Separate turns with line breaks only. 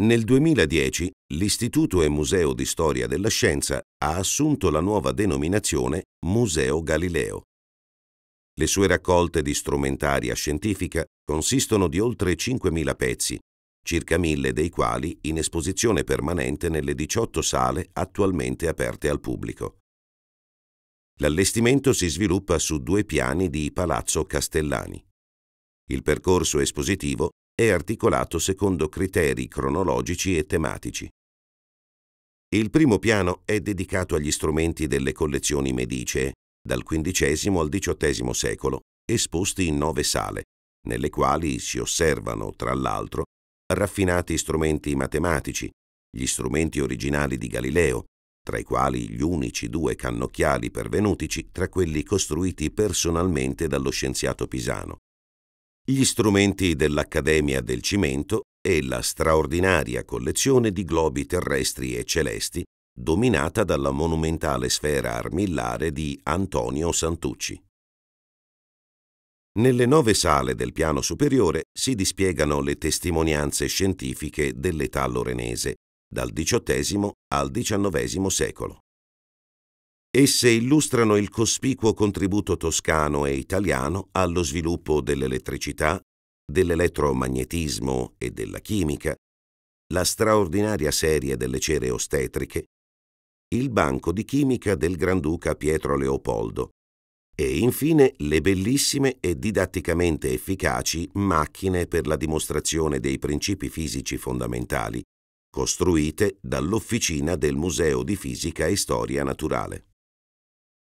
Nel 2010 l'Istituto e Museo di Storia della Scienza ha assunto la nuova denominazione Museo Galileo. Le sue raccolte di strumentaria scientifica consistono di oltre 5.000 pezzi, circa 1.000 dei quali in esposizione permanente nelle 18 sale attualmente aperte al pubblico. L'allestimento si sviluppa su due piani di Palazzo Castellani. Il percorso espositivo è articolato secondo criteri cronologici e tematici. Il primo piano è dedicato agli strumenti delle collezioni medicee, dal XV al XVIII secolo, esposti in nove sale, nelle quali si osservano, tra l'altro, raffinati strumenti matematici, gli strumenti originali di Galileo, tra i quali gli unici due cannocchiali pervenutici tra quelli costruiti personalmente dallo scienziato pisano, gli strumenti dell'Accademia del Cimento e la straordinaria collezione di globi terrestri e celesti dominata dalla monumentale sfera armillare di Antonio Santucci. Nelle nove sale del piano superiore si dispiegano le testimonianze scientifiche dell'età lorenese, dal XVIII al XIX secolo. Esse illustrano il cospicuo contributo toscano e italiano allo sviluppo dell'elettricità, dell'elettromagnetismo e della chimica, la straordinaria serie delle cere ostetriche, il banco di chimica del Granduca Pietro Leopoldo e infine le bellissime e didatticamente efficaci macchine per la dimostrazione dei principi fisici fondamentali, costruite dall'Officina del Museo di Fisica e Storia Naturale.